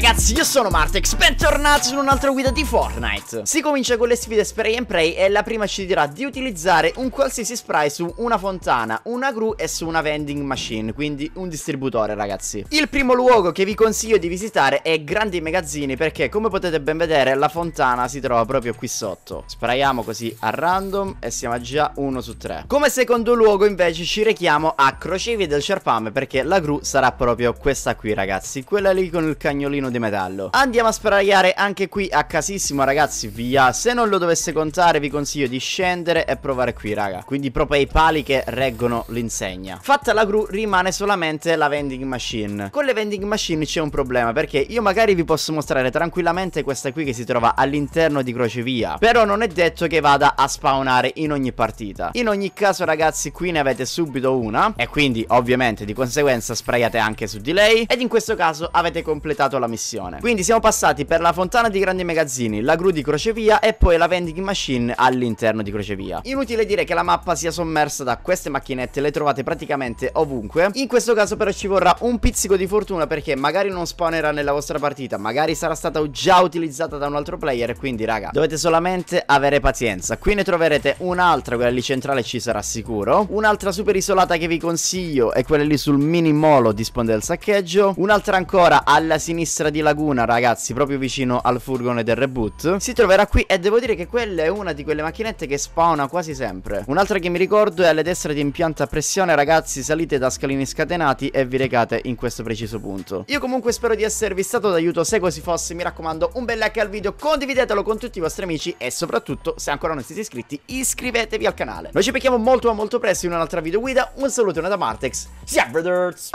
ragazzi, io sono Martex, bentornati su un'altra guida di Fortnite Si comincia con le sfide spray and pray e la prima ci dirà di utilizzare un qualsiasi spray su una fontana, una gru e su una vending machine, quindi un distributore ragazzi Il primo luogo che vi consiglio di visitare è Grandi Magazzini perché come potete ben vedere la fontana si trova proprio qui sotto Sprayiamo così a random e siamo già uno su tre Come secondo luogo invece ci rechiamo a Crocevia del Cerpame perché la gru sarà proprio questa qui ragazzi Quella lì con il cagnolino di metallo Andiamo a sparare anche qui a casissimo ragazzi via Se non lo dovesse contare vi consiglio di scendere e provare qui raga Quindi proprio i pali che reggono l'insegna Fatta la gru rimane solamente la vending machine Con le vending machine c'è un problema perché io magari vi posso mostrare tranquillamente questa qui che si trova all'interno di crocevia Però non è detto che vada a spawnare in ogni partita In ogni caso ragazzi qui ne avete subito una E quindi ovviamente di conseguenza sprayate anche su di lei Ed in questo caso avete completato la missione. Quindi siamo passati per la fontana di grandi magazzini, la gru di crocevia e poi la vending machine all'interno di crocevia. Inutile dire che la mappa sia sommersa da queste macchinette, le trovate praticamente ovunque. In questo caso però ci vorrà un pizzico di fortuna perché magari non spawnerà nella vostra partita, magari sarà stata già utilizzata da un altro player, quindi raga, dovete solamente avere pazienza. Qui ne troverete un'altra, quella lì centrale ci sarà sicuro. Un'altra super isolata che vi consiglio è quella lì sul mini molo di sponde del saccheggio. Un'altra ancora alla sinistra destra di Laguna ragazzi Proprio vicino al furgone del reboot Si troverà qui e devo dire che quella è una di quelle macchinette che spawna quasi sempre Un'altra che mi ricordo è alle destra di impianto a pressione ragazzi Salite da scalini scatenati e vi recate in questo preciso punto Io comunque spero di esservi stato d'aiuto Se così fosse mi raccomando un bel like al video Condividetelo con tutti i vostri amici E soprattutto se ancora non siete iscritti iscrivetevi al canale Noi ci becchiamo molto ma molto presto in un'altra video guida Un salutone da Martex Ciao brothers!